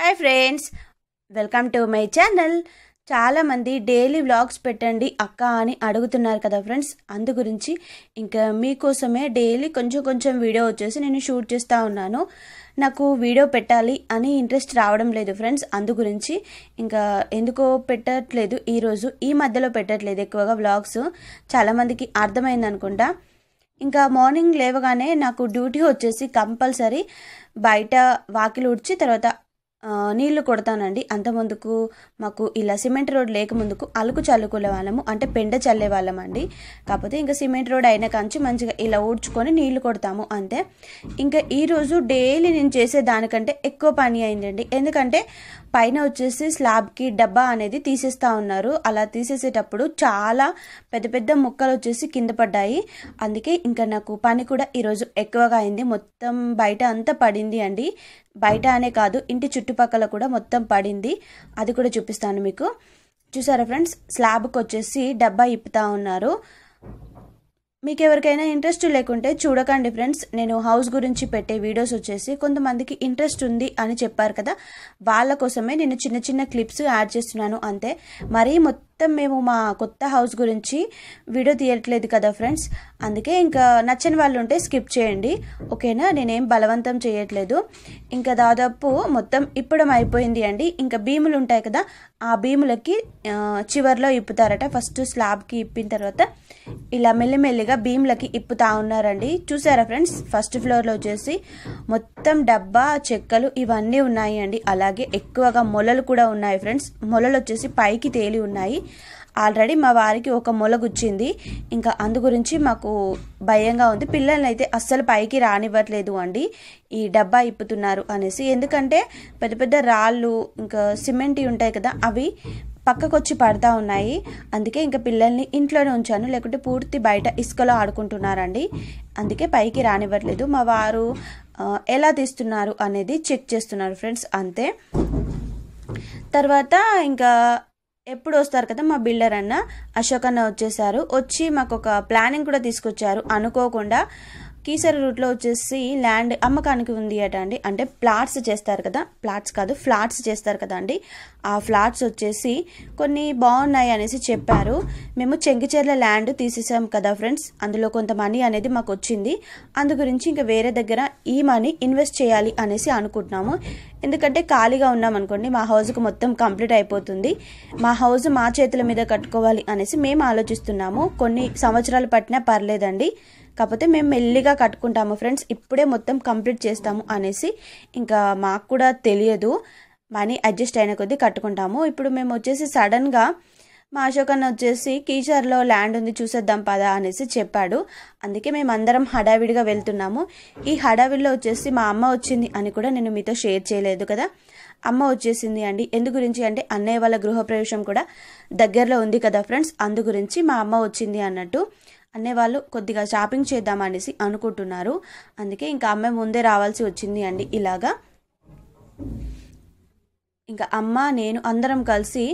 hi friends welcome to my channel చాలామంది daily vlogs పెట్టండి అక్క అని అడుగుతున్నారు కదా ఫ్రెండ్స్ అందు గురించి ఇంకా మీకోసమే డైలీ కొంచెం కొంచెం వీడియో వచ్చేసి నేను షూట్ చేస్తూ ఉన్నాను నాకు వీడియో పెట్టాలి అని ఇంట్రెస్ట్ రావడం లేదు ఫ్రెండ్స్ అందు గురించి ఇంకా ఎందుకో పెట్టట్లేదు ఈరోజు ఈ మధ్యలో పెట్టట్లేదు ఎక్కువగా వ్లాగ్స్ చాలామందికి అర్థమైంది అనుకుంటా ఇంకా మార్నింగ్ లేవగానే నాకు డ్యూటీ వచ్చేసి కంపల్సరీ బయట వాకిలు ఉడిచి తర్వాత నీళ్లు కొడతానండి ముందుకు మాకు ఇలా సిమెంట్ రోడ్ ముందుకు అలుకు చల్లుకునే వాళ్ళము అంటే పెండ చల్లే వాళ్ళం అండి కాకపోతే ఇంకా సిమెంట్ రోడ్ అయిన కంచి మంచిగా ఇలా ఊడ్చుకొని నీళ్లు కొడతాము అంతే ఇంకా ఈరోజు డైలీ నేను చేసే దానికంటే ఎక్కువ పని అయిందండి ఎందుకంటే పైన వచ్చేసి స్లాబ్కి డబ్బా అనేది తీసేస్తూ ఉన్నారు అలా తీసేసేటప్పుడు చాలా పెద్ద పెద్ద ముక్కలు వచ్చేసి కింద పడ్డాయి అందుకే ఇంకా నాకు పని కూడా ఈరోజు ఎక్కువగా అయింది మొత్తం బయట అంతా పడింది అండి బయట అనే కాదు ఇంటి చుట్టుపక్కల కూడా మొత్తం పడింది అది కూడా చూపిస్తాను మీకు చూసారా ఫ్రెండ్స్ స్లాబ్కి వచ్చేసి డబ్బా ఇప్పుతా ఉన్నారు మీకు ఎవరికైనా ఇంట్రెస్ట్ లేకుంటే చూడకండి ఫ్రెండ్స్ నేను హౌస్ గురించి పెట్టే వీడియోస్ వచ్చేసి కొంతమందికి ఇంట్రెస్ట్ ఉంది అని చెప్పారు కదా వాళ్ళ కోసమే నేను చిన్న చిన్న క్లిప్స్ యాడ్ చేస్తున్నాను అంతే మరీ మొత్తం మొత్తం మేము మా కొత్త హౌస్ గురించి వీడియో తీయట్లేదు కదా ఫ్రెండ్స్ అందుకే ఇంకా నచ్చని వాళ్ళు ఉంటే స్కిప్ చేయండి ఓకేనా నేనేం బలవంతం చేయట్లేదు ఇంకా దాదాపు మొత్తం ఇప్పడం అయిపోయింది అండి ఇంకా భీములు ఉంటాయి కదా ఆ భీములకి చివరిలో ఇప్పుతారట ఫస్ట్ స్లాబ్కి ఇప్పిన తర్వాత ఇలా మెల్లిమెల్లిగా భీములకి ఇప్పుతా ఉన్నారండి చూసారా ఫ్రెండ్స్ ఫస్ట్ ఫ్లోర్లో వచ్చేసి మొత్తం డబ్బా చెక్కలు ఇవన్నీ ఉన్నాయి అండి అలాగే ఎక్కువగా మొలలు కూడా ఉన్నాయి ఫ్రెండ్స్ మొలలు వచ్చేసి పైకి తేలి ఉన్నాయి ఆల్రెడీ మా వారికి ఒక మొలగుచ్చింది ఇంకా అందు గురించి మాకు భయంగా ఉంది పిల్లల్ని అయితే అస్సలు పైకి రానివ్వట్లేదు అండి ఈ డబ్బా ఇప్పుతున్నారు అనేసి ఎందుకంటే పెద్ద పెద్ద రాళ్ళు ఇంకా సిమెంట్ ఉంటాయి కదా అవి పక్కకొచ్చి పడతా ఉన్నాయి అందుకే ఇంకా పిల్లల్ని ఇంట్లోనే ఉంచాను లేకుంటే పూర్తి బయట ఇసుకలో ఆడుకుంటున్నారండి అందుకే పైకి రానివ్వట్లేదు మా వారు ఎలా తీస్తున్నారు అనేది చెక్ చేస్తున్నారు ఫ్రెండ్స్ అంతే తర్వాత ఇంకా ఎప్పుడు వస్తారు కదా మా బిల్డర్ అన్న అశోక్ అన్న వచ్చేసారు వచ్చి మాకు ఒక ప్లానింగ్ కూడా తీసుకొచ్చారు అనుకోకుండా కీసర రూట్లో వచ్చేసి ల్యాండ్ అమ్మకానికి ఉంది అట అండి అంటే ప్లాట్స్ చేస్తారు కదా ప్లాట్స్ కాదు ఫ్లాట్స్ చేస్తారు కదా అండి ఆ ఫ్లాట్స్ వచ్చేసి కొన్ని బాగున్నాయి అనేసి చెప్పారు మేము చెంగిచెర్ల ల్యాండ్ తీసేసాం కదా ఫ్రెండ్స్ అందులో కొంత మనీ అనేది మాకు వచ్చింది అందు గురించి ఇంకా వేరే దగ్గర ఈ మనీ ఇన్వెస్ట్ చేయాలి అనేసి అనుకుంటున్నాము ఎందుకంటే ఖాళీగా ఉన్నాం అనుకోండి మా హౌస్కి మొత్తం కంప్లీట్ అయిపోతుంది మా హౌస్ మా చేతుల మీద కట్టుకోవాలి అనేసి మేము ఆలోచిస్తున్నాము కొన్ని సంవత్సరాలు పట్టినా పర్లేదండి కాకపోతే మేము మెల్లిగా కట్టుకుంటాము ఫ్రెండ్స్ ఇప్పుడే మొత్తం కంప్లీట్ చేస్తాము అనేసి ఇంకా మాకు కూడా తెలియదు మనీ అడ్జస్ట్ అయిన కొద్దీ కట్టుకుంటాము ఇప్పుడు మేము వచ్చేసి సడన్గా మా అశోక్ అన్న వచ్చేసి కీచర్లో ల్యాండ్ ఉంది చూసేద్దాం పదా అనేసి చెప్పాడు అందుకే మేము అందరం హడావిడిగా వెళ్తున్నాము ఈ హడావిడిలో వచ్చేసి మా అమ్మ వచ్చింది అని కూడా నేను మీతో షేర్ చేయలేదు కదా అమ్మ వచ్చేసింది అండి ఎందు గురించి అంటే అన్నయ్య వాళ్ళ గృహప్రవేశం కూడా దగ్గరలో ఉంది కదా ఫ్రెండ్స్ అందు గురించి మా అమ్మ వచ్చింది అన్నట్టు అనేవాళ్ళు కొద్దిగా షాపింగ్ చేద్దామనేసి అనుకుంటున్నారు అందుకే ఇంకా అమ్మాయి ముందే రావాల్సి వచ్చింది అండి ఇలాగా ఇంకా అమ్మ నేను అందరం కలిసి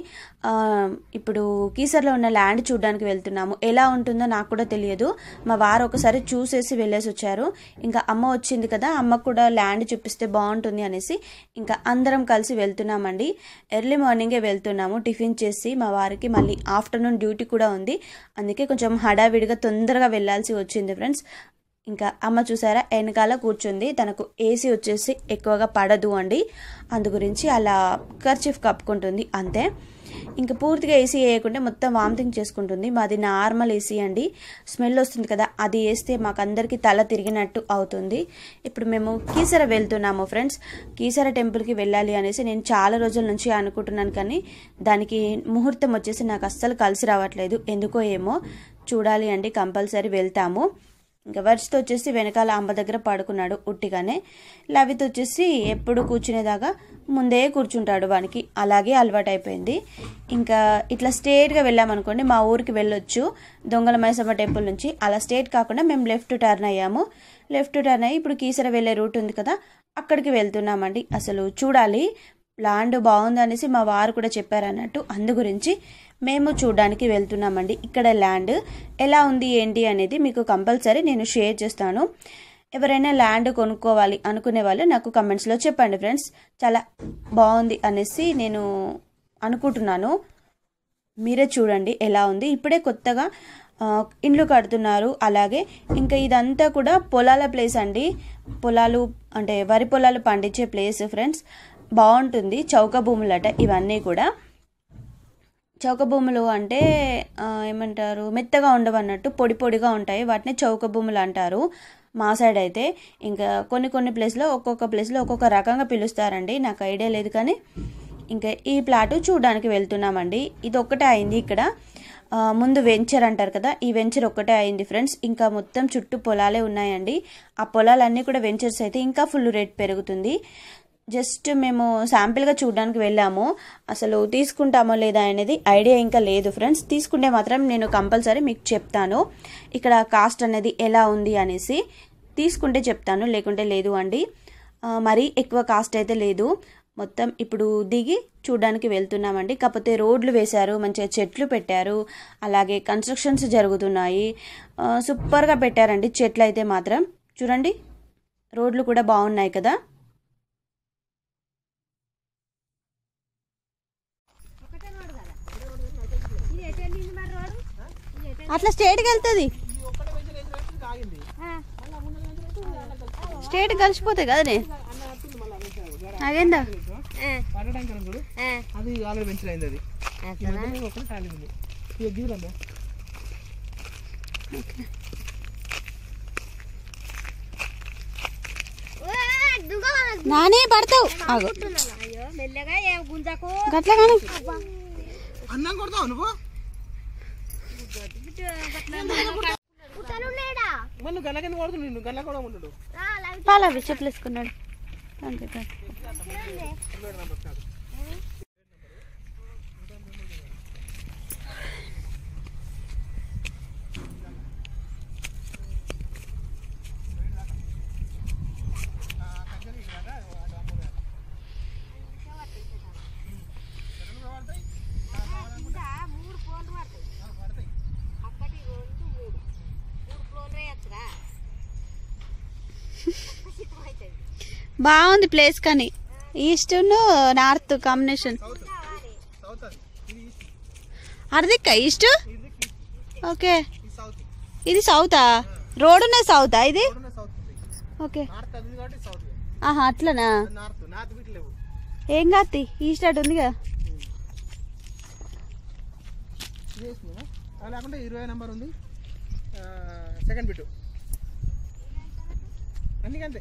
ఇప్పుడు కీసర్లో ఉన్న ల్యాండ్ చూడడానికి వెళ్తున్నాము ఎలా ఉంటుందో నాకు కూడా తెలియదు మా వారు ఒకసారి చూసేసి వెళ్ళేసి వచ్చారు ఇంకా అమ్మ వచ్చింది కదా అమ్మ కూడా ల్యాండ్ చూపిస్తే బాగుంటుంది అనేసి ఇంకా అందరం కలిసి వెళ్తున్నామండి ఎర్లీ మార్నింగే వెళ్తున్నాము టిఫిన్ చేసి మా వారికి మళ్ళీ ఆఫ్టర్నూన్ డ్యూటీ కూడా ఉంది అందుకే కొంచెం హడావిడిగా తొందరగా వెళ్ళాల్సి వచ్చింది ఫ్రెండ్స్ ఇంకా అమ్మ చూసారా వెనకాల కూర్చుంది తనకు ఏసీ వచ్చేసి ఎక్కువగా పడదు అండి అందు గురించి అలా కర్చీఫ్ కప్పుకుంటుంది అంతే ఇంకా పూర్తిగా ఏసీ వేయకుండా మొత్తం వామిటింగ్ చేసుకుంటుంది మాది నార్మల్ ఏసీ అండి స్మెల్ వస్తుంది కదా అది వేస్తే మాకు అందరికీ తల తిరిగినట్టు అవుతుంది ఇప్పుడు మేము కీసర వెళ్తున్నాము ఫ్రెండ్స్ కీసర టెంపుల్కి వెళ్ళాలి అనేసి నేను చాలా రోజుల నుంచి అనుకుంటున్నాను కానీ దానికి ముహూర్తం వచ్చేసి నాకు అస్సలు కలిసి రావట్లేదు ఎందుకో ఏమో చూడాలి అండి కంపల్సరీ వెళ్తాము ఇంకా వర్షతో వచ్చేసి వెనకాల అమ్మ దగ్గర పడుకున్నాడు ఉట్టిగానే లవిత్ వచ్చేసి ఎప్పుడు కూర్చునేదాకా ముందే కూర్చుంటాడు వానికి అలాగే అలవాటైపోయింది ఇంకా ఇట్లా స్ట్రేట్గా వెళ్ళామనుకోండి మా ఊరికి వెళ్ళొచ్చు దొంగల మైసమ్మ టెంపుల్ నుంచి అలా స్ట్రేట్ కాకుండా మేము లెఫ్ట్ టర్న్ అయ్యాము లెఫ్ట్ టర్న్ అయ్యి ఇప్పుడు కీసర వెళ్ళే రూట్ ఉంది కదా అక్కడికి వెళ్తున్నామండి అసలు చూడాలి ప్లాండ్ బాగుందనేసి మా వారు కూడా చెప్పారన్నట్టు అందు గురించి మేము చూడడానికి వెళ్తున్నామండి ఇక్కడ ల్యాండ్ ఎలా ఉంది ఏంటి అనేది మీకు కంపల్సరీ నేను షేర్ చేస్తాను ఎవరైనా ల్యాండ్ కొనుక్కోవాలి అనుకునే వాళ్ళు నాకు కమెంట్స్లో చెప్పండి ఫ్రెండ్స్ చాలా బాగుంది అనేసి నేను అనుకుంటున్నాను మీరే చూడండి ఎలా ఉంది ఇప్పుడే కొత్తగా ఇండ్లు కడుతున్నారు అలాగే ఇంకా ఇదంతా కూడా పొలాల ప్లేస్ అండి పొలాలు అంటే వరి పొలాలు పండించే ప్లేస్ ఫ్రెండ్స్ బాగుంటుంది చౌక భూములట ఇవన్నీ కూడా చౌకభూములు అంటే ఏమంటారు మెత్తగా ఉండవు అన్నట్టు పొడి పొడిగా ఉంటాయి వాటిని చౌకభూములు అంటారు మా సైడ్ అయితే ఇంకా కొన్ని కొన్ని ప్లేస్లో ఒక్కొక్క ప్లేస్లో ఒక్కొక్క రకంగా పిలుస్తారండి నాకు ఐడియా లేదు కానీ ఇంకా ఈ ప్లాటు చూడడానికి వెళ్తున్నామండి ఇది ఒక్కటే అయింది ఇక్కడ ముందు వెంచర్ అంటారు కదా ఈ వెంచర్ ఒక్కటే అయింది ఫ్రెండ్స్ ఇంకా మొత్తం చుట్టూ పొలాలే ఉన్నాయండి ఆ పొలాలన్నీ కూడా వెంచర్స్ అయితే ఇంకా ఫుల్ రేట్ పెరుగుతుంది జస్ట్ మేము శాంపిల్గా చూడడానికి వెళ్ళాము అసలు తీసుకుంటామో లేదా అనేది ఐడియా ఇంకా లేదు ఫ్రెండ్స్ తీసుకుంటే మాత్రం నేను కంపల్సరీ మీకు చెప్తాను ఇక్కడ కాస్ట్ అనేది ఎలా ఉంది అనేసి తీసుకుంటే చెప్తాను లేకుంటే లేదు అండి మరీ ఎక్కువ కాస్ట్ అయితే లేదు మొత్తం ఇప్పుడు దిగి చూడడానికి వెళ్తున్నామండి కాకపోతే రోడ్లు వేశారు మంచిగా చెట్లు పెట్టారు అలాగే కన్స్ట్రక్షన్స్ జరుగుతున్నాయి సూపర్గా పెట్టారండి చెట్లు అయితే మాత్రం చూడండి రోడ్లు కూడా బాగున్నాయి కదా అట్లా స్టేట్కి వెళ్తుంది స్టేట్ కలిసిపోతాయి కదా నేను నానే పడతావు మెల్లగా గట్లా కానీ అన్నం కొడతావు అనుభవ మన గల్లకని కొడుతున్నాడు నిన్ను గల్ల కూడా ఉన్నాడు పాలవి చెట్లు వేసుకున్నాడు అంతే బాగుంది ప్లేస్ కానీ ఈస్ట్ నార్త్ కాంబినేషన్ అర్ధిక్క ఈస్ట్ ఓకే ఇది సౌతా ఉన్నది సౌతా ఇది ఓకే ఆహా అట్లనా ఏం కాదు ఈస్ట్ అటు ఉందిగా కదా ఇరవై నంబర్ ఉంది సెకండ్ బిట్ అందుకంతే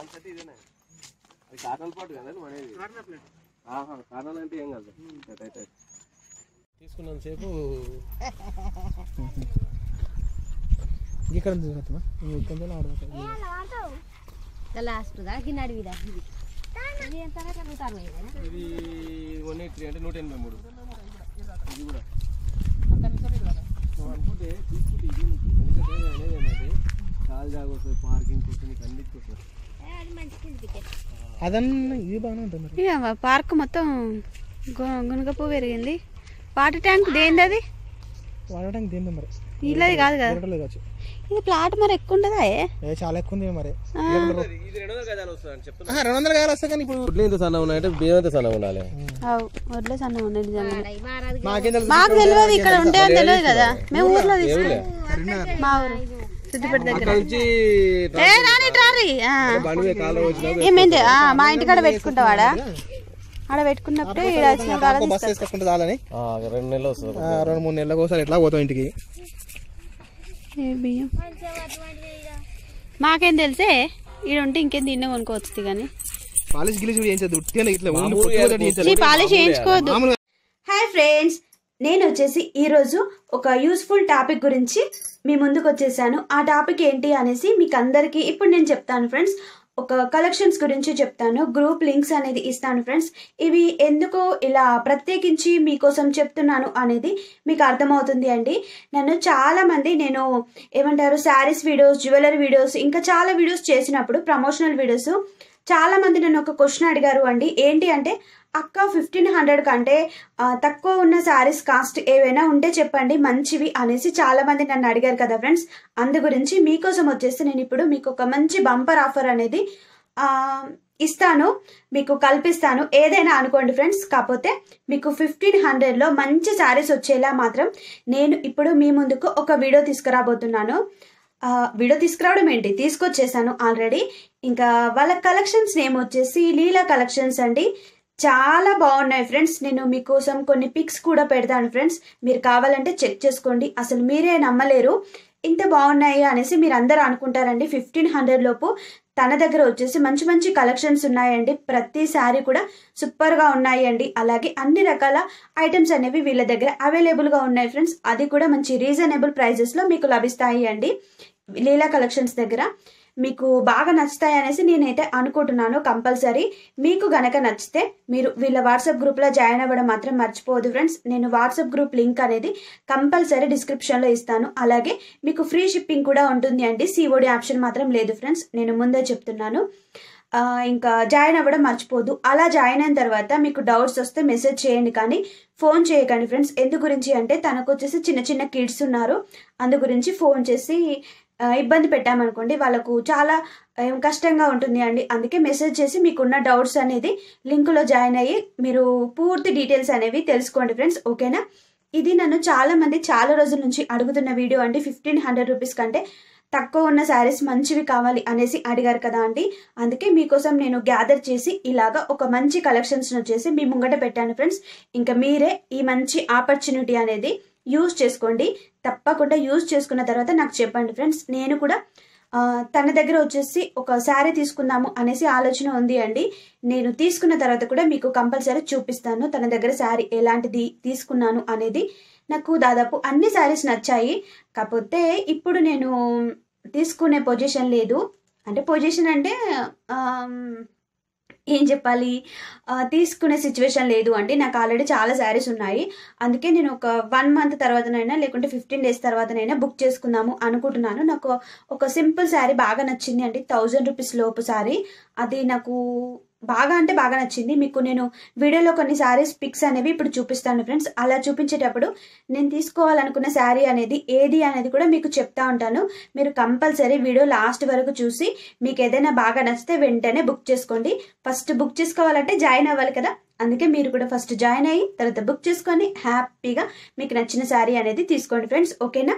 ఆన్సర్ ఇదేనా అది కాటల పాటు కదా అంటే ఏం కాదు అయితే తీసుకున్నంత సేపు ఇక్కడ చూసినట్టుమా ఆడదా లాస్ట్ దాకా ఇది ఇది వన్ ఎయిట్ అంటే నూట ఎనభై మూడు ఇది కూడా అనుకుంటే తీసుకుంటే ఇది కాలు జాగ్రత్త పార్కింగ్ కోసం నీకు అన్నిటికీ పార్క్ మొత్తం గునుగ పువ్వు పెరిగింది వాటర్ ట్యాంక్ దేంది అది ఇల్లది కాదు కదా ఇది ప్లాట్ మరి ఎక్కువ ఉండదా ఏ చాలా ఎక్కువ ఉంది మరి రెండు వందల గజాలు వస్తాయి కానీ ఇప్పుడు వడ్లు ఎంత సన్న ఉన్నాయంటే బియ్యం ఎంత సన్న ఉండాలి వడ్లు సన్న ఉన్నాయి మాకు తెలియదు ఇక్కడ ఉంటాయని తెలియదు కదా మేము ఊర్లో తీసుకున్నాం మా ఊరు ఏమైంది మా ఇంటి కాడ పెట్టుకుంటావాడా ఆడ పెట్టుకున్నప్పుడు రెండు నెలలు రెండు మూడు నెలలకు ఒకసారి ఎట్లా పోతాం ఇంటికి మాకేం తెలిసే ఉంటే ఇంకేం తిన్నే కొనుక్కోవచ్చు కానీ పాలిష్ గిలిచి చేయించదు పాలిష్ చేయించుకోవద్దు హాయ్ ఫ్రెండ్స్ నేను వచ్చేసి ఈరోజు ఒక యూస్ఫుల్ టాపిక్ గురించి మీ ముందుకు వచ్చేసాను ఆ టాపిక్ ఏంటి అనేసి మీకు అందరికీ ఇప్పుడు నేను చెప్తాను ఫ్రెండ్స్ ఒక కలెక్షన్స్ గురించి చెప్తాను గ్రూప్ లింక్స్ అనేది ఇస్తాను ఫ్రెండ్స్ ఇవి ఎందుకు ఇలా ప్రత్యేకించి మీకోసం చెప్తున్నాను అనేది మీకు అర్థమవుతుంది అండి నన్ను చాలామంది నేను ఏమంటారు శారీస్ వీడియోస్ జ్యువెలరీ వీడియోస్ ఇంకా చాలా వీడియోస్ చేసినప్పుడు ప్రమోషనల్ వీడియోస్ చాలామంది నన్ను ఒక క్వశ్చన్ అడిగారు అండి ఏంటి అంటే అక్క ఫిఫ్టీన్ హండ్రెడ్ కంటే తక్కువ ఉన్న శారీస్ కాస్ట్ ఏవైనా ఉంటే చెప్పండి మంచివి అనేసి చాలామంది నన్ను అడిగారు కదా ఫ్రెండ్స్ అందు గురించి మీకోసం వచ్చేసి నేను ఇప్పుడు మీకు ఒక మంచి బంపర్ ఆఫర్ అనేది ఇస్తాను మీకు కల్పిస్తాను ఏదైనా అనుకోండి ఫ్రెండ్స్ కాకపోతే మీకు ఫిఫ్టీన్ హండ్రెడ్లో మంచి శారీస్ వచ్చేలా మాత్రం నేను ఇప్పుడు మీ ముందుకు ఒక వీడియో తీసుకురాబోతున్నాను వీడియో తీసుకురావడం ఏంటి తీసుకొచ్చేసాను ఆల్రెడీ ఇంకా వాళ్ళ కలెక్షన్స్ నేమ్ వచ్చేసి లీలా కలెక్షన్స్ అండి చాలా బాగున్నాయి ఫ్రెండ్స్ నేను మీకోసం కొన్ని పిక్స్ కూడా పెడతాను ఫ్రెండ్స్ మీరు కావాలంటే చెక్ చేసుకోండి అసలు మీరే నమ్మలేరు ఇంత బాగున్నాయి అనేసి మీరు అందరూ అనుకుంటారండి ఫిఫ్టీన్ హండ్రెడ్ లోపు తన దగ్గర వచ్చేసి మంచి మంచి కలెక్షన్స్ ఉన్నాయండి ప్రతి సారీ కూడా సూపర్గా ఉన్నాయండి అలాగే అన్ని రకాల ఐటమ్స్ అనేవి వీళ్ళ దగ్గర అవైలబుల్గా ఉన్నాయి ఫ్రెండ్స్ అది కూడా మంచి రీజనబుల్ ప్రైజెస్లో మీకు లభిస్తాయి అండి లీలా కలెక్షన్స్ దగ్గర మీకు బాగా నచ్చుతాయి అనేసి నేనైతే అనుకుంటున్నాను కంపల్సరీ మీకు గనక నచ్చితే మీరు వీళ్ళ వాట్సాప్ గ్రూప్లో జాయిన్ అవ్వడం మాత్రం మర్చిపోదు ఫ్రెండ్స్ నేను వాట్సాప్ గ్రూప్ లింక్ అనేది కంపల్సరీ డిస్క్రిప్షన్లో ఇస్తాను అలాగే మీకు ఫ్రీ షిప్పింగ్ కూడా ఉంటుంది అండి సిఓడి ఆప్షన్ మాత్రం లేదు ఫ్రెండ్స్ నేను ముందే చెప్తున్నాను ఇంకా జాయిన్ అవ్వడం మర్చిపోదు అలా జాయిన్ అయిన తర్వాత మీకు డౌట్స్ వస్తే మెసేజ్ చేయండి కానీ ఫోన్ చేయకండి ఫ్రెండ్స్ ఎందు గురించి అంటే తనకు వచ్చేసి చిన్న చిన్న కిడ్స్ ఉన్నారు అందు గురించి ఫోన్ చేసి ఇబ్బంది పెట్టామనుకోండి వాళ్ళకు చాలా కష్టంగా ఉంటుంది అండి అందుకే మెసేజ్ చేసి మీకున్న డౌట్స్ అనేది లింకులో జాయిన్ అయ్యి మీరు పూర్తి డీటెయిల్స్ అనేవి తెలుసుకోండి ఫ్రెండ్స్ ఓకేనా ఇది నన్ను చాలామంది చాలా రోజుల నుంచి అడుగుతున్న వీడియో అండి ఫిఫ్టీన్ హండ్రెడ్ రూపీస్ కంటే తక్కువ ఉన్న శారీస్ మంచివి కావాలి అనేసి అడిగారు కదా అండి అందుకే మీకోసం నేను గ్యాదర్ చేసి ఇలాగా ఒక మంచి కలెక్షన్స్ను వచ్చేసి మీ ముంగట పెట్టాను ఫ్రెండ్స్ ఇంకా మీరే ఈ మంచి ఆపర్చునిటీ అనేది యూజ్ చేసుకోండి తప్పకుండా యూజ్ చేసుకున్న తర్వాత నాకు చెప్పండి ఫ్రెండ్స్ నేను కూడా తన దగ్గర వచ్చేసి ఒక శారీ తీసుకుందాము అనేసి ఆలోచన ఉంది అండి నేను తీసుకున్న తర్వాత కూడా మీకు కంపల్సరీ చూపిస్తాను తన దగ్గర శారీ ఎలాంటిది తీసుకున్నాను అనేది నాకు దాదాపు అన్ని శారీస్ నచ్చాయి కాకపోతే ఇప్పుడు నేను తీసుకునే పొజిషన్ లేదు అంటే పొజిషన్ అంటే ఏం చెప్పాలి తీసుకునే సిచ్యువేషన్ లేదు అండి నాకు ఆల్రెడీ చాలా శారీస్ ఉన్నాయి అందుకే నేను ఒక వన్ మంత్ తర్వాతనైనా లేకుంటే ఫిఫ్టీన్ డేస్ తర్వాతనైనా బుక్ చేసుకుందాము అనుకుంటున్నాను నాకు ఒక సింపుల్ శారీ బాగా నచ్చింది అండి థౌజండ్ రూపీస్ లోపు శారీ అది నాకు బాగా అంటే బాగా నచ్చింది మీకు నేను వీడియోలో కొన్ని శారీస్ పిక్స్ అనేవి ఇప్పుడు చూపిస్తాను ఫ్రెండ్స్ అలా చూపించేటప్పుడు నేను తీసుకోవాలనుకున్న శారీ అనేది ఏది అనేది కూడా మీకు చెప్తా ఉంటాను మీరు కంపల్సరీ వీడియో లాస్ట్ వరకు చూసి మీకు ఏదైనా బాగా నచ్చితే వెంటనే బుక్ చేసుకోండి ఫస్ట్ బుక్ చేసుకోవాలంటే జాయిన్ అవ్వాలి కదా అందుకే మీరు కూడా ఫస్ట్ జాయిన్ అయ్యి తర్వాత బుక్ చేసుకొని హ్యాపీగా మీకు నచ్చిన శారీ అనేది తీసుకోండి ఫ్రెండ్స్ ఓకేనా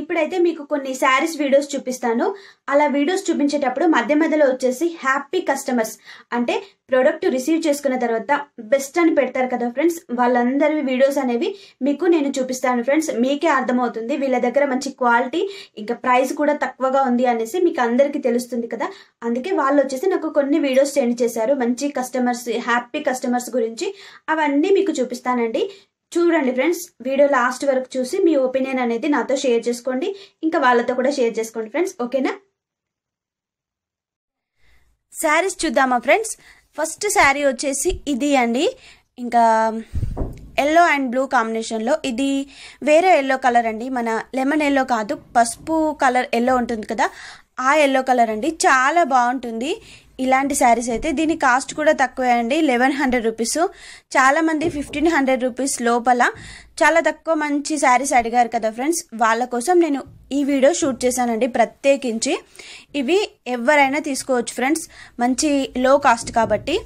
ఇప్పుడైతే మీకు కొన్ని శారీస్ వీడియోస్ చూపిస్తాను అలా వీడియోస్ చూపించేటప్పుడు మధ్య మధ్యలో వచ్చేసి హ్యాపీ కస్టమర్స్ అంటే ప్రోడక్ట్ రిసీవ్ చేసుకున్న తర్వాత బెస్ట్ అని పెడతారు కదా ఫ్రెండ్స్ వాళ్ళందరి వీడియోస్ అనేవి మీకు నేను చూపిస్తాను ఫ్రెండ్స్ మీకే అర్థమవుతుంది వీళ్ళ దగ్గర మంచి క్వాలిటీ ఇంకా ప్రైస్ కూడా తక్కువగా ఉంది అనేసి మీకు అందరికీ తెలుస్తుంది కదా అందుకే వాళ్ళు వచ్చేసి నాకు కొన్ని వీడియోస్ సెండ్ చేశారు మంచి కస్టమర్స్ హ్యాపీ కస్టమర్స్ గురించి అవన్నీ మీకు చూపిస్తానండి చూడండి ఫ్రెండ్స్ వీడియో లాస్ట్ వరకు చూసి మీ ఒపీనియన్ అనేది నాతో షేర్ చేసుకోండి ఇంకా వాళ్ళతో కూడా షేర్ చేసుకోండి ఫ్రెండ్స్ ఓకేనా శారీస్ చూద్దామా ఫ్రెండ్స్ ఫస్ట్ శారీ వచ్చేసి ఇది అండి ఇంకా ఎల్లో అండ్ బ్లూ కాంబినేషన్లో ఇది వేరే ఎల్లో కలర్ అండి మన లెమన్ ఎల్లో కాదు పసుపు కలర్ ఎల్లో ఉంటుంది కదా ఆ ఎల్లో కలర్ అండి చాలా బాగుంటుంది ఇలాంటి శారీస్ అయితే దీని కాస్ట్ కూడా తక్కువే అండి లెవెన్ హండ్రెడ్ రూపీస్ చాలామంది ఫిఫ్టీన్ హండ్రెడ్ రూపీస్ లోపల చాలా తక్కువ మంచి శారీస్ అడిగారు కదా ఫ్రెండ్స్ వాళ్ళ కోసం నేను ఈ వీడియో షూట్ చేశానండి ప్రత్యేకించి ఇవి ఎవరైనా తీసుకోవచ్చు ఫ్రెండ్స్ మంచి లో కాస్ట్ కాబట్టి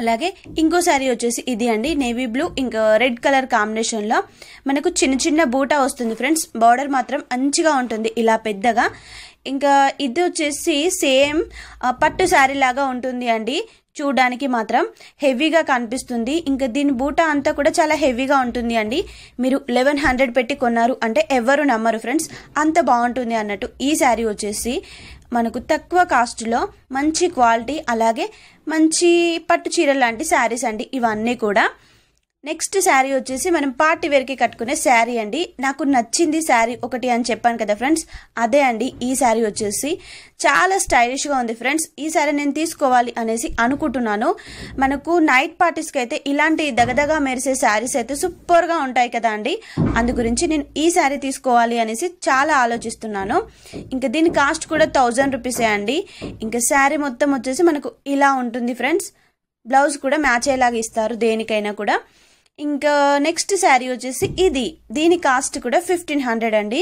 అలాగే ఇంకో శారీ వచ్చేసి ఇది అండి నేవీ బ్లూ ఇంకా రెడ్ కలర్ కాంబినేషన్లో మనకు చిన్న చిన్న బూటా వస్తుంది ఫ్రెండ్స్ బార్డర్ మాత్రం మంచిగా ఉంటుంది ఇలా పెద్దగా ఇంకా ఇది వచ్చేసి సేమ్ పట్టు శారీ లాగా ఉంటుంది అండి చూడడానికి మాత్రం హెవీగా కనిపిస్తుంది ఇంకా దీని బూట అంతా కూడా చాలా హెవీగా ఉంటుంది అండి మీరు లెవెన్ హండ్రెడ్ పెట్టి కొన్నారు అంటే ఎవరు నమ్మరు ఫ్రెండ్స్ అంత బాగుంటుంది అన్నట్టు ఈ శారీ వచ్చేసి మనకు తక్కువ కాస్ట్లో మంచి క్వాలిటీ అలాగే మంచి పట్టు చీర లాంటి శారీస్ అండి ఇవన్నీ కూడా నెక్స్ట్ శారీ వచ్చేసి మనం పార్టీ వేర్కి కట్టుకునే శారీ అండి నాకు నచ్చింది శారీ ఒకటి అని చెప్పాను కదా ఫ్రెండ్స్ అదే అండి ఈ శారీ వచ్చేసి చాలా స్టైలిష్గా ఉంది ఫ్రెండ్స్ ఈ శారీ నేను తీసుకోవాలి అనేసి అనుకుంటున్నాను మనకు నైట్ పార్టీస్కి అయితే ఇలాంటి దగదగా మెరిసే శారీస్ అయితే సూపర్గా ఉంటాయి కదా అండి అందు గురించి నేను ఈ శారీ తీసుకోవాలి అనేసి చాలా ఆలోచిస్తున్నాను ఇంకా దీని కాస్ట్ కూడా థౌజండ్ రూపీసే అండి ఇంకా శారీ మొత్తం వచ్చేసి మనకు ఇలా ఉంటుంది ఫ్రెండ్స్ బ్లౌజ్ కూడా మ్యాచ్ అయ్యేలాగా ఇస్తారు దేనికైనా కూడా ఇంకా నెక్స్ట్ శారీ వచ్చేసి ఇది దీని కాస్ట్ కూడా ఫిఫ్టీన్ హండ్రెడ్ అండి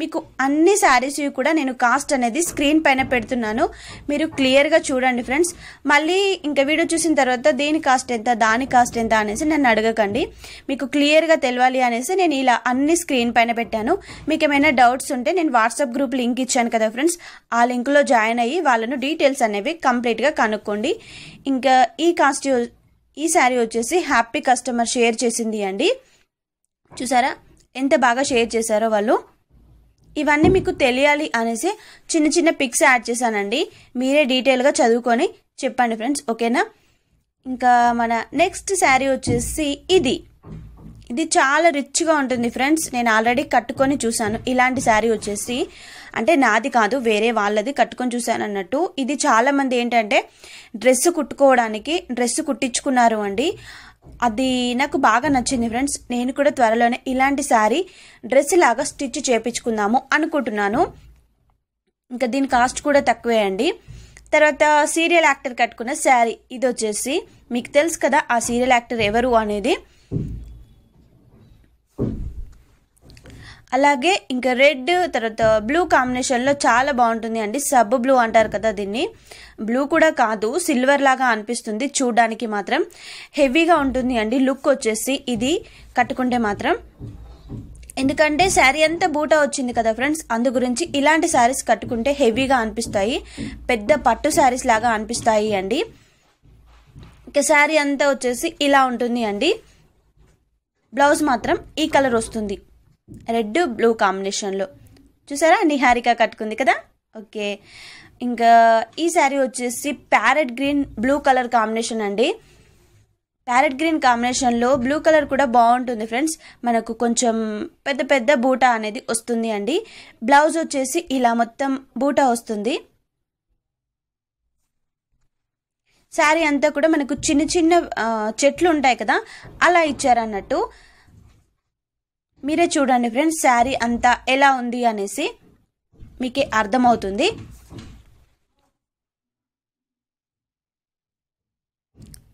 మీకు అన్ని శారీస్ కూడా నేను కాస్ట్ అనేది స్క్రీన్ పైన పెడుతున్నాను మీరు క్లియర్గా చూడండి ఫ్రెండ్స్ మళ్ళీ ఇంకా వీడియో చూసిన తర్వాత దీని కాస్ట్ ఎంత దాని కాస్ట్ ఎంత అనేసి నన్ను అడగకండి మీకు క్లియర్గా తెలియాలి అనేసి నేను ఇలా అన్ని స్క్రీన్ పైన పెట్టాను మీకు ఏమైనా డౌట్స్ ఉంటే నేను వాట్సాప్ గ్రూప్ లింక్ ఇచ్చాను కదా ఫ్రెండ్స్ ఆ లింక్లో జాయిన్ అయ్యి వాళ్ళను డీటెయిల్స్ అనేవి కంప్లీట్గా కనుక్కోండి ఇంకా ఈ కాస్ట్ ఈ శారీ వచ్చేసి హ్యాపీ కస్టమర్ షేర్ చేసింది అండి చూసారా ఎంత బాగా షేర్ చేశారో వాళ్ళు ఇవన్నీ మీకు తెలియాలి అనేసి చిన్న చిన్న పిక్స్ యాడ్ చేశానండి మీరే డీటెయిల్గా చదువుకొని చెప్పండి ఫ్రెండ్స్ ఓకేనా ఇంకా మన నెక్స్ట్ శారీ వచ్చేసి ఇది ఇది చాలా రిచ్గా ఉంటుంది ఫ్రెండ్స్ నేను ఆల్రెడీ కట్టుకొని చూశాను ఇలాంటి శారీ వచ్చేసి అంటే నాది కాదు వేరే వాళ్ళది కట్టుకొని చూశాను అన్నట్టు ఇది చాలామంది ఏంటంటే డ్రెస్ కుట్టుకోవడానికి డ్రెస్ కుట్టించుకున్నారు అండి అది నాకు బాగా నచ్చింది ఫ్రెండ్స్ నేను కూడా త్వరలోనే ఇలాంటి శారీ డ్రెస్ లాగా స్టిచ్ చేపించుకుందాము అనుకుంటున్నాను ఇంకా దీని కాస్ట్ కూడా తక్కువే అండి తర్వాత సీరియల్ యాక్టర్ కట్టుకున్న శారీ ఇది వచ్చేసి మీకు తెలుసు కదా ఆ సీరియల్ యాక్టర్ ఎవరు అనేది అలాగే ఇంకా రెడ్ తర్వాత బ్లూ కాంబినేషన్లో చాలా బాగుంటుంది అండి సబ్ బ్లూ అంటారు కదా దీన్ని బ్లూ కూడా కాదు సిల్వర్ లాగా అనిపిస్తుంది చూడడానికి మాత్రం హెవీగా ఉంటుంది అండి లుక్ వచ్చేసి ఇది కట్టుకుంటే మాత్రం ఎందుకంటే శారీ అంతా బూటా వచ్చింది కదా ఫ్రెండ్స్ అందు గురించి ఇలాంటి శారీస్ కట్టుకుంటే హెవీగా అనిపిస్తాయి పెద్ద పట్టు శారీస్ లాగా అనిపిస్తాయి అండి ఇంకా శారీ అంతా వచ్చేసి ఇలా ఉంటుంది అండి బ్లౌజ్ మాత్రం ఈ కలర్ వస్తుంది రెడ్ బ్లూ కాంబినేషన్లో చూసారా నిహారిక కట్టుకుంది కదా ఓకే ఇంకా ఈ శారీ వచ్చేసి parrot green blue colour combination అండి ప్యారెట్ గ్రీన్ కాంబినేషన్లో బ్లూ కలర్ కూడా బాగుంటుంది ఫ్రెండ్స్ మనకు కొంచెం పెద్ద పెద్ద బూటా అనేది వస్తుంది అండి బ్లౌజ్ వచ్చేసి ఇలా మొత్తం బూటా వస్తుంది శారీ అంతా కూడా మనకు చిన్న చిన్న చెట్లు ఉంటాయి కదా అలా ఇచ్చారన్నట్టు మీరే చూడండి ఫ్రెండ్స్ శారీ అంతా ఎలా ఉంది అనేసి మీకు అర్థమవుతుంది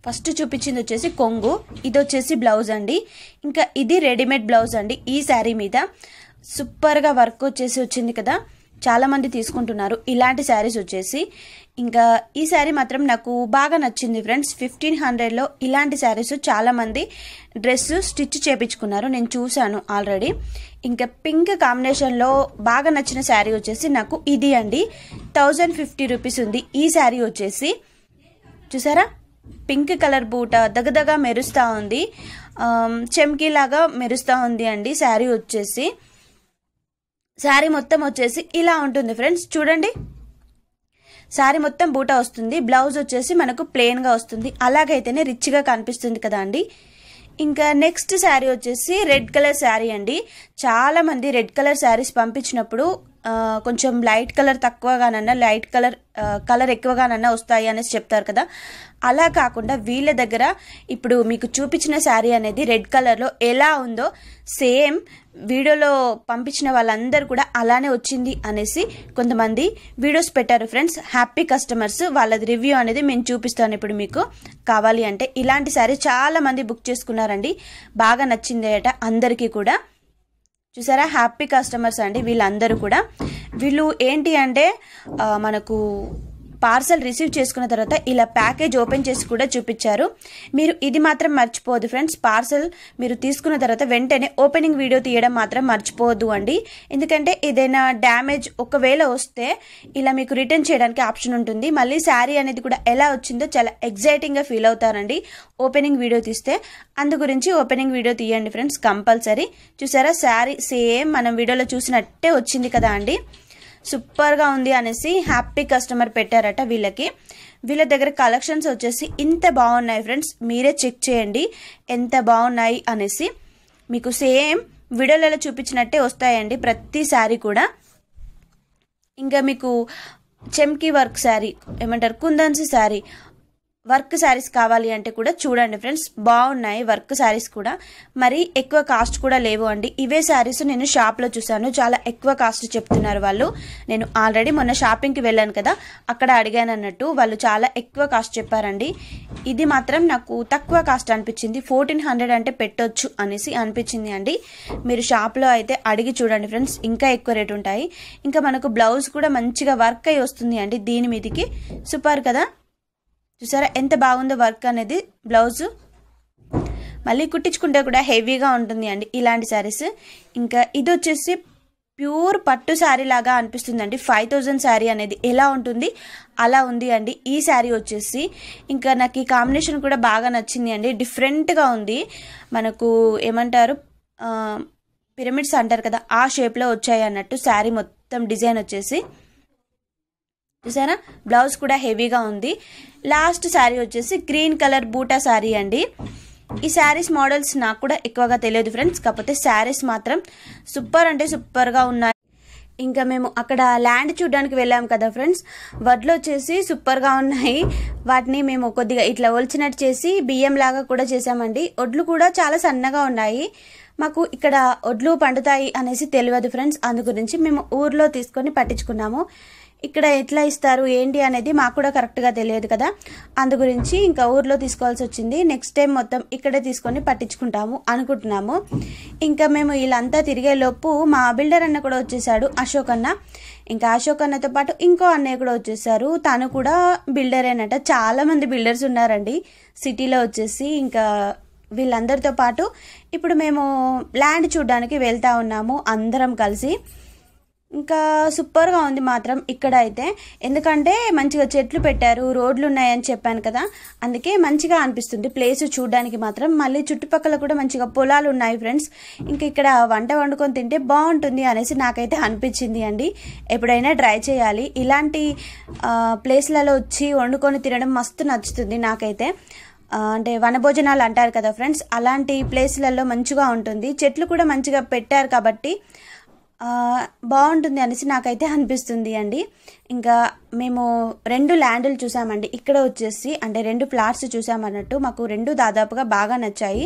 ఫస్ట్ చూపించింది వచ్చేసి కొంగు ఇది వచ్చేసి బ్లౌజ్ అండి ఇంకా ఇది రెడీమేడ్ బ్లౌజ్ అండి ఈ శారీ మీద సూపర్గా వర్క్ వచ్చేసి వచ్చింది కదా చాలామంది తీసుకుంటున్నారు ఇలాంటి శారీస్ వచ్చేసి ఇంకా ఈ శారీ మాత్రం నాకు బాగా నచ్చింది ఫ్రెండ్స్ ఫిఫ్టీన్ హండ్రెడ్లో ఇలాంటి శారీస్ చాలామంది డ్రెస్ స్టిచ్ చేపించుకున్నారు నేను చూశాను ఆల్రెడీ ఇంకా పింక్ కాంబినేషన్లో బాగా నచ్చిన శారీ వచ్చేసి నాకు ఇది అండి థౌజండ్ ఫిఫ్టీ రూపీస్ ఉంది ఈ శారీ వచ్చేసి చూసారా పింక్ కలర్ బూట దగదగా మెరుస్తూ ఉంది చెమ్కీలాగా మెరుస్తూ ఉంది అండి శారీ వచ్చేసి శారీ మొత్తం వచ్చేసి ఇలా ఉంటుంది ఫ్రెండ్స్ చూడండి శారీ మొత్తం బూటా వస్తుంది బ్లౌజ్ వచ్చేసి మనకు ప్లెయిన్గా వస్తుంది అలాగైతేనే రిచ్గా కనిపిస్తుంది కదా అండి ఇంకా నెక్స్ట్ శారీ వచ్చేసి రెడ్ కలర్ శారీ అండి చాలామంది రెడ్ కలర్ శారీస్ పంపించినప్పుడు కొంచెం లైట్ కలర్ తక్కువగానన్నా లైట్ కలర్ కలర్ ఎక్కువగానన్నా వస్తాయి అనేసి చెప్తారు కదా అలా కాకుండా వీళ్ళ దగ్గర ఇప్పుడు మీకు చూపించిన శారీ అనేది రెడ్ కలర్లో ఎలా ఉందో సేమ్ వీడియోలో పంపించిన వాళ్ళందరూ కూడా అలానే వచ్చింది అనేసి కొంతమంది వీడియోస్ పెట్టారు ఫ్రెండ్స్ హ్యాపీ కస్టమర్స్ వాళ్ళది రివ్యూ అనేది మేము చూపిస్తాను ఇప్పుడు మీకు కావాలి అంటే ఇలాంటి శారీ చాలామంది బుక్ చేసుకున్నారండి బాగా నచ్చింది అట అందరికీ కూడా చూసారా హ్యాపీ కస్టమర్స్ అండి వీళ్ళందరూ కూడా వీళ్ళు ఏంటి అంటే మనకు పార్సల్ రిసీవ్ చేసుకున్న తర్వాత ఇలా ప్యాకేజ్ ఓపెన్ చేసి కూడా చూపించారు మీరు ఇది మాత్రం మర్చిపోదు ఫ్రెండ్స్ పార్సల్ మీరు తీసుకున్న తర్వాత వెంటనే ఓపెనింగ్ వీడియో తీయడం మాత్రం మర్చిపోవద్దు అండి ఎందుకంటే ఏదైనా డ్యామేజ్ ఒకవేళ వస్తే ఇలా మీకు రిటర్న్ చేయడానికి ఆప్షన్ ఉంటుంది మళ్ళీ శారీ అనేది కూడా ఎలా వచ్చిందో చాలా ఎగ్జైటింగ్గా ఫీల్ అవుతారండి ఓపెనింగ్ వీడియో తీస్తే అందు గురించి ఓపెనింగ్ వీడియో తీయండి ఫ్రెండ్స్ కంపల్సరీ చూసారా శారీ సేమ్ మనం వీడియోలో చూసినట్టే వచ్చింది కదా అండి సూపర్గా ఉంది అనేసి హ్యాపీ కస్టమర్ పెట్టారట వీళ్ళకి వీళ్ళ దగ్గర కలెక్షన్స్ వచ్చేసి ఇంత బాగున్నాయి ఫ్రెండ్స్ మీరే చెక్ చేయండి ఎంత బాగున్నాయి అనేసి మీకు సేమ్ వీడియోలలో చూపించినట్టే వస్తాయండి ప్రతి శారీ కూడా ఇంకా మీకు చెమ్కీ వర్క్ శారీ ఏమంటారు కుందన్స్ శారీ వర్క్ శారీస్ కావాలి అంటే కూడా చూడండి ఫ్రెండ్స్ బాగున్నాయి వర్క్ శారీస్ కూడా మరి ఎక్కువ కాస్ట్ కూడా లేవు అండి ఇవే శారీస్ నేను షాప్లో చూశాను చాలా ఎక్కువ కాస్ట్ చెప్తున్నారు వాళ్ళు నేను ఆల్రెడీ మొన్న షాపింగ్కి వెళ్ళాను కదా అక్కడ అడిగాను అన్నట్టు వాళ్ళు చాలా ఎక్కువ కాస్ట్ చెప్పారండి ఇది మాత్రం నాకు తక్కువ కాస్ట్ అనిపించింది ఫోర్టీన్ హండ్రెడ్ అంటే పెట్టొచ్చు అనేసి అనిపించింది అండి మీరు షాప్లో అయితే అడిగి చూడండి ఫ్రెండ్స్ ఇంకా ఎక్కువ రేట్ ఉంటాయి ఇంకా మనకు బ్లౌజ్ కూడా మంచిగా వర్క్ అయి వస్తుంది అండి దీని మీదకి సూపర్ కదా చూసారా ఎంత బాగుందో వర్క్ అనేది బ్లౌజ్ మళ్ళీ కుట్టించుకుంటే కూడా హెవీగా ఉంటుంది అండి ఇలాంటి శారీస్ ఇంకా ఇది వచ్చేసి ప్యూర్ పట్టు శారీ లాగా అనిపిస్తుంది అండి ఫైవ్ థౌజండ్ శారీ అనేది ఎలా ఉంటుంది అలా ఉంది అండి ఈ శారీ వచ్చేసి ఇంకా నాకు ఈ కాంబినేషన్ కూడా బాగా నచ్చింది అండి డిఫరెంట్గా ఉంది మనకు ఏమంటారు పిరమిడ్స్ అంటారు కదా ఆ షేప్లో వచ్చాయి అన్నట్టు శారీ మొత్తం డిజైన్ వచ్చేసి చూసారా బ్లౌజ్ కూడా హెవీగా ఉంది లాస్ట్ శారీ వచ్చేసి గ్రీన్ కలర్ బూటా శారీ అండి ఈ శారీస్ మోడల్స్ నాకు కూడా ఎక్కువగా తెలియదు ఫ్రెండ్స్ కాకపోతే శారీస్ మాత్రం సూపర్ అంటే సూపర్గా ఉన్నాయి ఇంకా మేము అక్కడ ల్యాండ్ చూడడానికి వెళ్ళాము కదా ఫ్రెండ్స్ వడ్లు వచ్చేసి సూపర్గా ఉన్నాయి వాటిని మేము కొద్దిగా ఇట్లా ఒలిచినట్టు చేసి బియ్యం లాగా కూడా చేసామండి ఒడ్లు కూడా చాలా సన్నగా ఉన్నాయి మాకు ఇక్కడ ఒడ్లు పండుతాయి అనేసి తెలియదు ఫ్రెండ్స్ అందు గురించి మేము ఊర్లో తీసుకొని పట్టించుకున్నాము ఇక్కడ ఎట్లా ఇస్తారు ఏంటి అనేది మాకు కూడా కరెక్ట్గా తెలియదు కదా అందు గురించి ఇంకా ఊర్లో తీసుకోవాల్సి వచ్చింది నెక్స్ట్ టైం మొత్తం ఇక్కడే తీసుకొని పట్టించుకుంటాము అనుకుంటున్నాము ఇంకా మేము వీళ్ళంతా తిరిగే లోపు మా బిల్డర్ అన్న కూడా వచ్చేసాడు అశోక్ అన్న ఇంకా అశోక్ అన్నతో పాటు ఇంకో అన్నయ్య కూడా వచ్చేసారు తను కూడా బిల్డరేనట చాలామంది బిల్డర్స్ ఉన్నారండి సిటీలో వచ్చేసి ఇంకా వీళ్ళందరితో పాటు ఇప్పుడు మేము ల్యాండ్ చూడడానికి వెళ్తా ఉన్నాము అందరం కలిసి ఇంకా సూపర్గా ఉంది మాత్రం ఇక్కడ అయితే ఎందుకంటే మంచిగా చెట్లు పెట్టారు రోడ్లు ఉన్నాయని చెప్పాను కదా అందుకే మంచిగా అనిపిస్తుంది ప్లేస్ చూడడానికి మాత్రం మళ్ళీ చుట్టుపక్కల కూడా మంచిగా పొలాలు ఉన్నాయి ఫ్రెండ్స్ ఇంక ఇక్కడ వంట వండుకొని తింటే బాగుంటుంది అనేసి నాకైతే అనిపించింది అండి ఎప్పుడైనా ట్రై చేయాలి ఇలాంటి ప్లేస్లలో వచ్చి వండుకొని తినడం మస్తు నచ్చుతుంది నాకైతే అంటే వనభోజనాలు అంటారు కదా ఫ్రెండ్స్ అలాంటి ప్లేస్లలో మంచిగా ఉంటుంది చెట్లు కూడా మంచిగా పెట్టారు కాబట్టి బాగుంటుంది అనేసి నాకైతే అనిపిస్తుంది అండి ఇంకా మేము రెండు ల్యాండ్లు చూసామండి ఇక్కడ వచ్చేసి అంటే రెండు ప్లాట్స్ చూసామన్నట్టు మాకు రెండు దాదాపుగా బాగా నచ్చాయి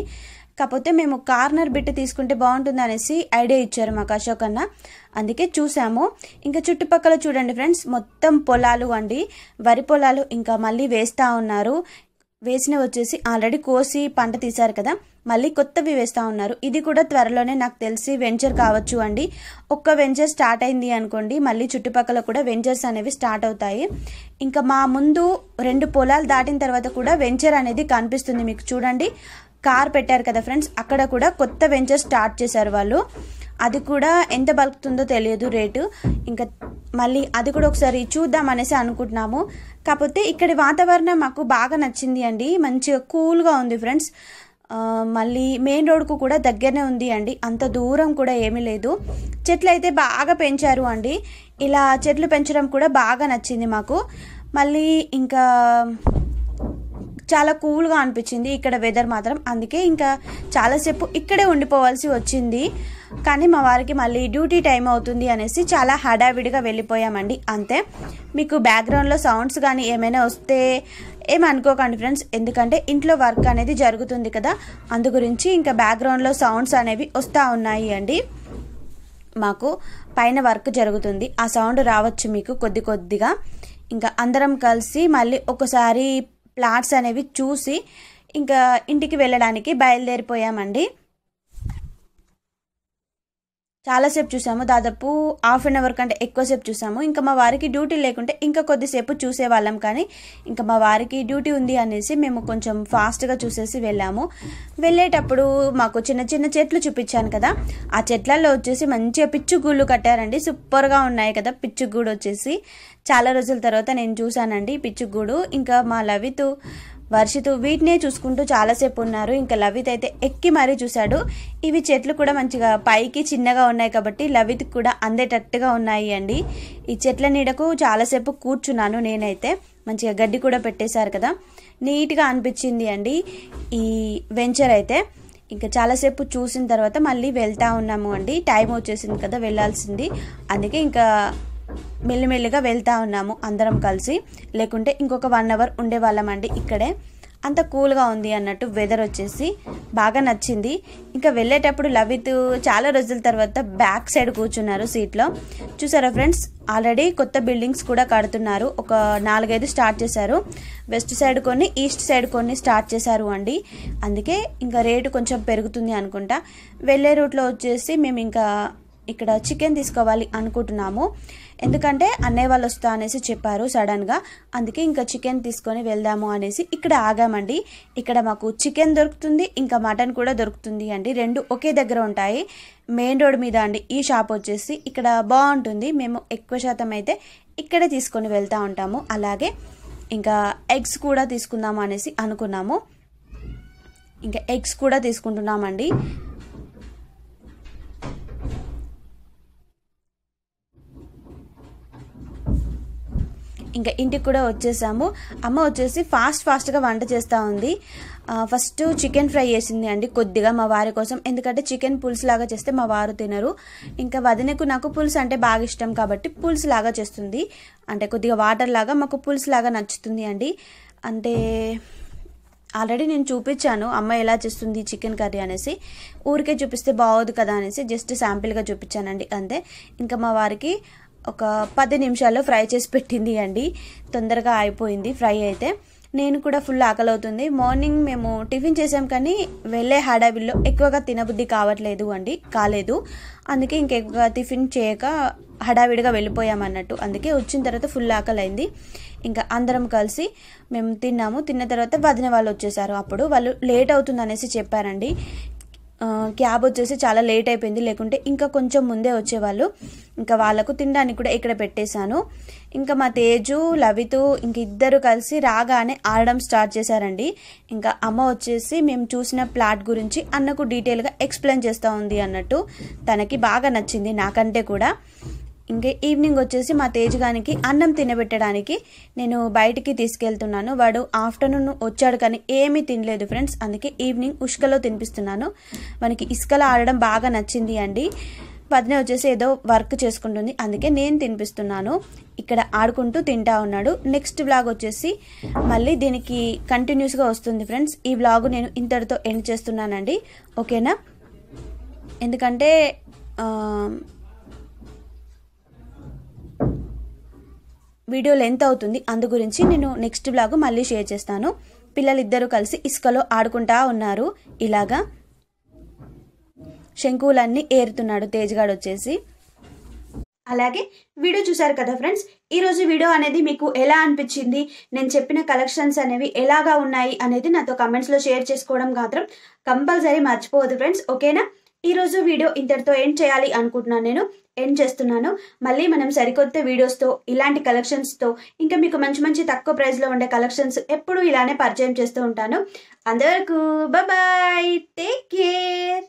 కాకపోతే మేము కార్నర్ బిట్ తీసుకుంటే బాగుంటుంది అనేసి ఐడియా ఇచ్చారు మాకు అశోక్ అన్న అందుకే చూసాము ఇంకా చుట్టుపక్కల చూడండి ఫ్రెండ్స్ మొత్తం పొలాలు అండి వరి పొలాలు ఇంకా మళ్ళీ వేస్తూ ఉన్నారు వేసిన వచ్చేసి ఆల్రెడీ కోసి పంట తీశారు కదా మళ్ళీ కొత్తవి వేస్తూ ఉన్నారు ఇది కూడా త్వరలోనే నాకు తెలిసి వెంచర్ కావచ్చు అండి ఒక్క వెంచర్ స్టార్ట్ అయింది అనుకోండి మళ్ళీ చుట్టుపక్కల కూడా వెంచర్స్ అనేవి స్టార్ట్ అవుతాయి ఇంకా మా ముందు రెండు పొలాలు దాటిన తర్వాత కూడా వెంచర్ అనేది కనిపిస్తుంది మీకు చూడండి కార్ పెట్టారు కదా ఫ్రెండ్స్ అక్కడ కూడా కొత్త వెంచర్ స్టార్ట్ చేశారు వాళ్ళు అది కూడా ఎంత బలుకుతుందో తెలియదు రేటు ఇంకా మళ్ళీ అది కూడా ఒకసారి చూద్దాం అనేసి అనుకుంటున్నాము కాకపోతే ఇక్కడి వాతావరణం మాకు బాగా నచ్చింది అండి మంచిగా కూల్గా ఉంది ఫ్రెండ్స్ మళ్ళీ మెయిన్ రోడ్కు కూడా దగ్గరనే ఉంది అండి అంత దూరం కూడా ఏమీ లేదు చెట్లు అయితే బాగా పెంచారు అండి ఇలా చెట్లు పెంచడం కూడా బాగా నచ్చింది మాకు మళ్ళీ ఇంకా చాలా కూల్గా అనిపించింది ఇక్కడ వెదర్ మాత్రం అందుకే ఇంకా చాలాసేపు ఇక్కడే ఉండిపోవాల్సి వచ్చింది కానీ మా వారికి మళ్ళీ డ్యూటీ టైం అవుతుంది అనేసి చాలా హడావిడిగా వెళ్ళిపోయామండి అంతే మీకు బ్యాక్గ్రౌండ్లో సౌండ్స్ కానీ ఏమైనా వస్తే ఏమనుకోకండి ఫ్రెండ్స్ ఎందుకంటే ఇంట్లో వర్క్ అనేది జరుగుతుంది కదా అందు గురించి ఇంకా బ్యాక్గ్రౌండ్లో సౌండ్స్ అనేవి వస్తూ ఉన్నాయి అండి మాకు పైన వర్క్ జరుగుతుంది ఆ సౌండ్ రావచ్చు మీకు కొద్ది కొద్దిగా ఇంకా అందరం కలిసి మళ్ళీ ఒకసారి ప్లాట్స్ అనేవి చూసి ఇంకా ఇంటికి వెళ్ళడానికి బయలుదేరిపోయామండి చాలాసేపు చూసాము దాదాపు హాఫ్ అన్ అవర్ కంటే ఎక్కువసేపు చూసాము ఇంకా మా వారికి డ్యూటీ లేకుంటే ఇంకా కొద్దిసేపు చూసేవాళ్ళం కానీ ఇంకా మా వారికి డ్యూటీ ఉంది అనేసి మేము కొంచెం ఫాస్ట్గా చూసేసి వెళ్ళాము వెళ్ళేటప్పుడు మాకు చిన్న చిన్న చెట్లు చూపించాను కదా ఆ చెట్లలో వచ్చేసి మంచిగా పిచ్చు గూళ్ళు కట్టారండి సూపర్గా ఉన్నాయి కదా పిచ్చుగూడు వచ్చేసి చాలా రోజుల తర్వాత నేను చూశానండి పిచ్చుగూడు ఇంకా మా లవిత్ వర్షితు వీటినే చూసుకుంటూ చాలాసేపు ఉన్నారు ఇంకా లవిత్ అయితే ఎక్కి మరీ చూశాడు ఇవి చెట్లు కూడా మంచిగా పైకి చిన్నగా ఉన్నాయి కాబట్టి లవిత్ కూడా అందేటట్టుగా ఉన్నాయి అండి ఈ చెట్ల నీడకు చాలాసేపు కూర్చున్నాను నేనైతే మంచిగా గడ్డి కూడా పెట్టేశారు కదా నీట్గా అనిపించింది అండి ఈ వెంచర్ అయితే ఇంకా చాలాసేపు చూసిన తర్వాత మళ్ళీ వెళ్తా ఉన్నాము అండి టైం వచ్చేసింది కదా వెళ్ళాల్సింది అందుకే ఇంకా మెల్లిమెల్లిగా వెళ్తా ఉన్నాము అందరం కలిసి లేకుంటే ఇంకొక వన్ అవర్ ఉండేవాళ్ళమండి ఇక్కడే అంత కూల్గా ఉంది అన్నట్టు వెదర్ వచ్చేసి బాగా నచ్చింది ఇంకా వెళ్ళేటప్పుడు లవిత్ చాలా రోజుల తర్వాత బ్యాక్ సైడ్ కూర్చున్నారు సీట్లో చూసారా ఫ్రెండ్స్ ఆల్రెడీ కొత్త బిల్డింగ్స్ కూడా కడుతున్నారు ఒక నాలుగైదు స్టార్ట్ చేశారు వెస్ట్ సైడ్ కొన్ని ఈస్ట్ సైడ్ కొన్ని స్టార్ట్ చేశారు అండి అందుకే ఇంకా రేటు కొంచెం పెరుగుతుంది అనుకుంటా వెళ్ళే రూట్లో వచ్చేసి మేము ఇంకా ఇక్కడ చికెన్ తీసుకోవాలి అనుకుంటున్నాము ఎందుకంటే అన్నయ్య వాళ్ళు వస్తా అనేసి చెప్పారు సడన్గా అందుకే ఇంకా చికెన్ తీసుకొని వెళ్దాము అనేసి ఇక్కడ ఆగామండి ఇక్కడ మాకు చికెన్ దొరుకుతుంది ఇంకా మటన్ కూడా దొరుకుతుంది అండి రెండు ఒకే దగ్గర ఉంటాయి మెయిన్ రోడ్ మీద అండి ఈ షాప్ వచ్చేసి ఇక్కడ బాగుంటుంది మేము ఎక్కువ శాతం అయితే ఇక్కడే తీసుకొని వెళ్తూ ఉంటాము అలాగే ఇంకా ఎగ్స్ కూడా తీసుకుందాము అనేసి అనుకున్నాము ఇంకా ఎగ్స్ కూడా తీసుకుంటున్నామండి ఇంకా ఇంటికి కూడా వచ్చేసాము అమ్మ వచ్చేసి ఫాస్ట్ ఫాస్ట్గా వంట చేస్తూ ఉంది ఫస్ట్ చికెన్ ఫ్రై చేసింది అండి కొద్దిగా మా వారి కోసం ఎందుకంటే చికెన్ పులుసు లాగా చేస్తే మా వారు తినరు ఇంకా వదినకు నాకు పులుసు అంటే బాగా ఇష్టం కాబట్టి పులుసు లాగా చేస్తుంది అంటే కొద్దిగా వాటర్ లాగా మాకు పులుసు లాగా నచ్చుతుంది అండి అంటే ఆల్రెడీ నేను చూపించాను అమ్మ ఎలా చేస్తుంది చికెన్ కర్రీ అనేసి ఊరికే చూపిస్తే బాగోదు కదా అనేసి జస్ట్ శాంపిల్గా చూపించానండి అంతే ఇంకా మా వారికి ఒక పది నిమిషాల్లో ఫ్రై చేసి పెట్టింది అండి తొందరగా అయిపోయింది ఫ్రై అయితే నేను కూడా ఫుల్ ఆకలి అవుతుంది మార్నింగ్ మేము టిఫిన్ చేసాం కానీ వెళ్ళే హడావిల్లో ఎక్కువగా తినబుద్ధి కావట్లేదు అండి కాలేదు అందుకే ఇంకెక్కువగా టిఫిన్ చేయక హడావిడిగా వెళ్ళిపోయామన్నట్టు అందుకే వచ్చిన తర్వాత ఫుల్ ఆకలి అయింది ఇంకా అందరం కలిసి మేము తిన్నాము తిన్న తర్వాత వదిన వాళ్ళు వచ్చేసారు అప్పుడు వాళ్ళు లేట్ అవుతుంది అనేసి చెప్పారండి క్యాబ్ వచ్చేసి చాలా లేట్ అయిపోయింది లేకుంటే ఇంకా కొంచెం ముందే వచ్చేవాళ్ళు ఇంకా వాళ్ళకు తినడానికి కూడా ఇక్కడ పెట్టేశాను ఇంకా మా తేజు లవితు ఇంక ఇద్దరు కలిసి రాగానే ఆడడం స్టార్ట్ చేశారండి ఇంకా అమ్మ వచ్చేసి మేము చూసిన ప్లాట్ గురించి అన్నకు డీటెయిల్గా ఎక్స్ప్లెయిన్ చేస్తూ ఉంది అన్నట్టు తనకి బాగా నచ్చింది నాకంటే కూడా ఇంకా ఈవినింగ్ వచ్చేసి మా తేజగానికి అన్నం తినబెట్టడానికి నేను బయటికి తీసుకెళ్తున్నాను వాడు ఆఫ్టర్నూన్ వచ్చాడు కానీ ఏమీ తినలేదు ఫ్రెండ్స్ అందుకే ఈవినింగ్ ఉష్కలో తినిపిస్తున్నాను మనకి ఇసుకలో ఆడడం బాగా నచ్చింది అండి పద్నే వచ్చేసి ఏదో వర్క్ చేసుకుంటుంది అందుకే నేను తినిపిస్తున్నాను ఇక్కడ ఆడుకుంటూ తింటా ఉన్నాడు నెక్స్ట్ బ్లాగ్ వచ్చేసి మళ్ళీ దీనికి కంటిన్యూస్గా వస్తుంది ఫ్రెండ్స్ ఈ బ్లాగ్ నేను ఇంతటితో ఎండ్ చేస్తున్నానండి ఓకేనా ఎందుకంటే వీడియో లెంత్ అవుతుంది అందు గురించి నేను నెక్స్ట్ బ్లాగ్ మళ్ళీ షేర్ చేస్తాను పిల్లలిద్దరూ కలిసి ఇసుకలో ఆడుకుంటా ఉన్నారు ఇలాగా శంకువులన్నీ ఏరుతున్నాడు తేజ్గాడు వచ్చేసి అలాగే వీడియో చూసారు కదా ఫ్రెండ్స్ ఈరోజు వీడియో అనేది మీకు ఎలా అనిపించింది నేను చెప్పిన కలెక్షన్స్ అనేవి ఎలాగా ఉన్నాయి అనేది నాతో కమెంట్స్లో షేర్ చేసుకోవడం మాత్రం కంపల్సరీ మర్చిపోవద్దు ఫ్రెండ్స్ ఓకేనా ఈరోజు వీడియో ఇంతటితో ఏం చేయాలి అనుకుంటున్నాను నేను ఎండ్ చేస్తున్నాను మళ్ళీ మనం సరికొత్త వీడియోస్తో ఇలాంటి కలెక్షన్స్తో ఇంకా మీకు మంచి మంచి తక్కువ ప్రైస్లో ఉండే కలెక్షన్స్ ఎప్పుడూ ఇలానే పరిచయం చేస్తూ ఉంటాను అందరకు బాయ్ టేక్ కేర్